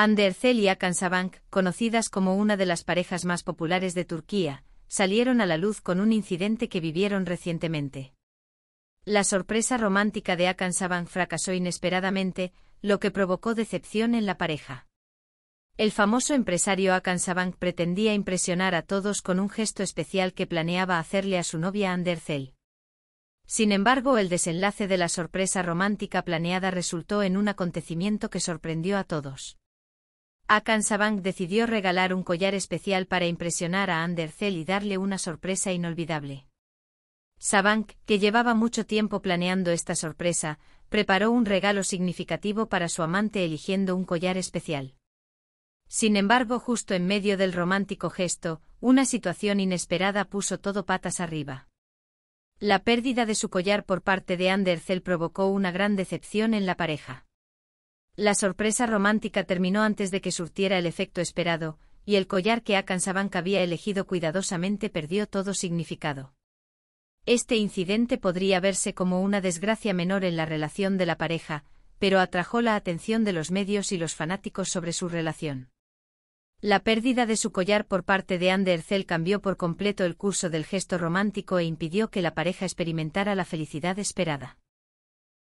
Anderzel y Akansabank, conocidas como una de las parejas más populares de Turquía, salieron a la luz con un incidente que vivieron recientemente. La sorpresa romántica de Akansabank fracasó inesperadamente, lo que provocó decepción en la pareja. El famoso empresario Akansabank pretendía impresionar a todos con un gesto especial que planeaba hacerle a su novia Anderzel. Sin embargo, el desenlace de la sorpresa romántica planeada resultó en un acontecimiento que sorprendió a todos. Savank decidió regalar un collar especial para impresionar a Anderzel y darle una sorpresa inolvidable. Sabank, que llevaba mucho tiempo planeando esta sorpresa, preparó un regalo significativo para su amante eligiendo un collar especial. Sin embargo, justo en medio del romántico gesto, una situación inesperada puso todo patas arriba. La pérdida de su collar por parte de Anderzel provocó una gran decepción en la pareja. La sorpresa romántica terminó antes de que surtiera el efecto esperado, y el collar que Akansabank había elegido cuidadosamente perdió todo significado. Este incidente podría verse como una desgracia menor en la relación de la pareja, pero atrajo la atención de los medios y los fanáticos sobre su relación. La pérdida de su collar por parte de Andercel cambió por completo el curso del gesto romántico e impidió que la pareja experimentara la felicidad esperada.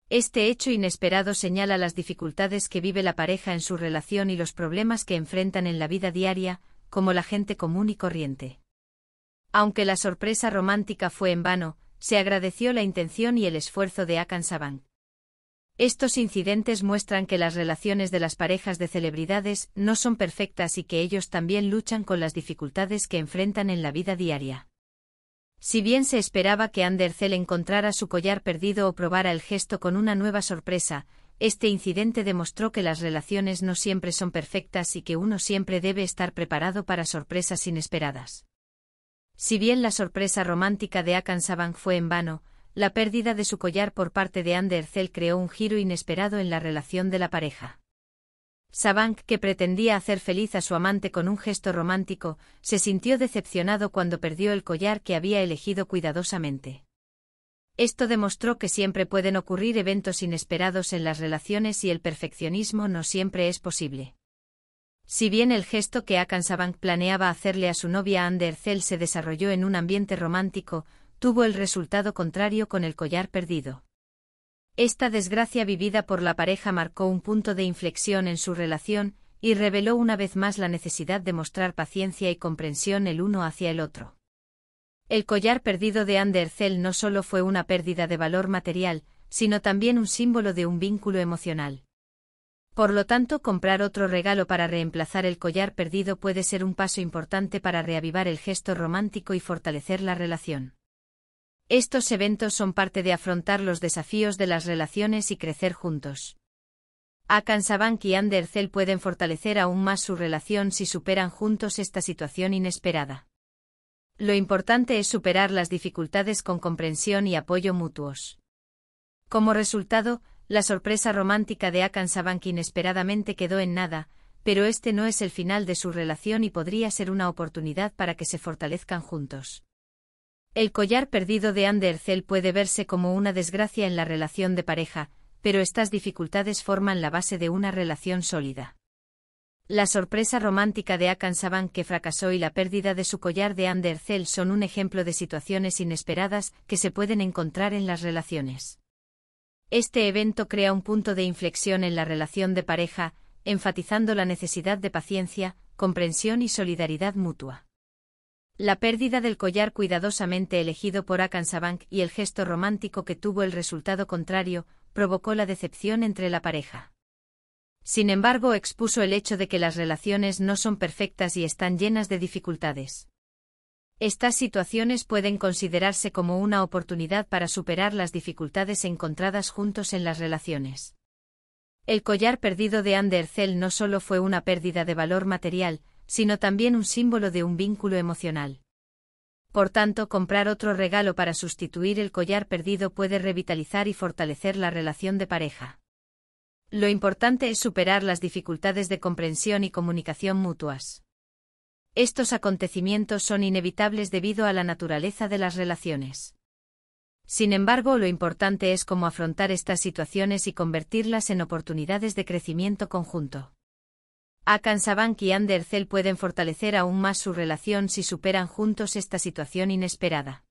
Este hecho inesperado señala las dificultades que vive la pareja en su relación y los problemas que enfrentan en la vida diaria, como la gente común y corriente. Aunque la sorpresa romántica fue en vano, se agradeció la intención y el esfuerzo de Akan Saban. Estos incidentes muestran que las relaciones de las parejas de celebridades no son perfectas y que ellos también luchan con las dificultades que enfrentan en la vida diaria. Si bien se esperaba que Andercel encontrara su collar perdido o probara el gesto con una nueva sorpresa, este incidente demostró que las relaciones no siempre son perfectas y que uno siempre debe estar preparado para sorpresas inesperadas. Si bien la sorpresa romántica de Akan fue en vano, la pérdida de su collar por parte de Anderzel creó un giro inesperado en la relación de la pareja. Sabank, que pretendía hacer feliz a su amante con un gesto romántico, se sintió decepcionado cuando perdió el collar que había elegido cuidadosamente. Esto demostró que siempre pueden ocurrir eventos inesperados en las relaciones y el perfeccionismo no siempre es posible. Si bien el gesto que Akan Sabank planeaba hacerle a su novia Andercel se desarrolló en un ambiente romántico, tuvo el resultado contrario con el collar perdido. Esta desgracia vivida por la pareja marcó un punto de inflexión en su relación, y reveló una vez más la necesidad de mostrar paciencia y comprensión el uno hacia el otro. El collar perdido de Andercel no solo fue una pérdida de valor material, sino también un símbolo de un vínculo emocional. Por lo tanto, comprar otro regalo para reemplazar el collar perdido puede ser un paso importante para reavivar el gesto romántico y fortalecer la relación. Estos eventos son parte de afrontar los desafíos de las relaciones y crecer juntos. Akan Sabank y Andercel pueden fortalecer aún más su relación si superan juntos esta situación inesperada. Lo importante es superar las dificultades con comprensión y apoyo mutuos. Como resultado, la sorpresa romántica de Akan inesperadamente quedó en nada, pero este no es el final de su relación y podría ser una oportunidad para que se fortalezcan juntos. El collar perdido de Andercel puede verse como una desgracia en la relación de pareja, pero estas dificultades forman la base de una relación sólida. La sorpresa romántica de Akan que fracasó y la pérdida de su collar de Andercel son un ejemplo de situaciones inesperadas que se pueden encontrar en las relaciones. Este evento crea un punto de inflexión en la relación de pareja, enfatizando la necesidad de paciencia, comprensión y solidaridad mutua. La pérdida del collar cuidadosamente elegido por Akansabank y el gesto romántico que tuvo el resultado contrario, provocó la decepción entre la pareja. Sin embargo, expuso el hecho de que las relaciones no son perfectas y están llenas de dificultades. Estas situaciones pueden considerarse como una oportunidad para superar las dificultades encontradas juntos en las relaciones. El collar perdido de Andercel no solo fue una pérdida de valor material, sino también un símbolo de un vínculo emocional. Por tanto, comprar otro regalo para sustituir el collar perdido puede revitalizar y fortalecer la relación de pareja. Lo importante es superar las dificultades de comprensión y comunicación mutuas. Estos acontecimientos son inevitables debido a la naturaleza de las relaciones. Sin embargo, lo importante es cómo afrontar estas situaciones y convertirlas en oportunidades de crecimiento conjunto. Akan Sabank y Zell pueden fortalecer aún más su relación si superan juntos esta situación inesperada.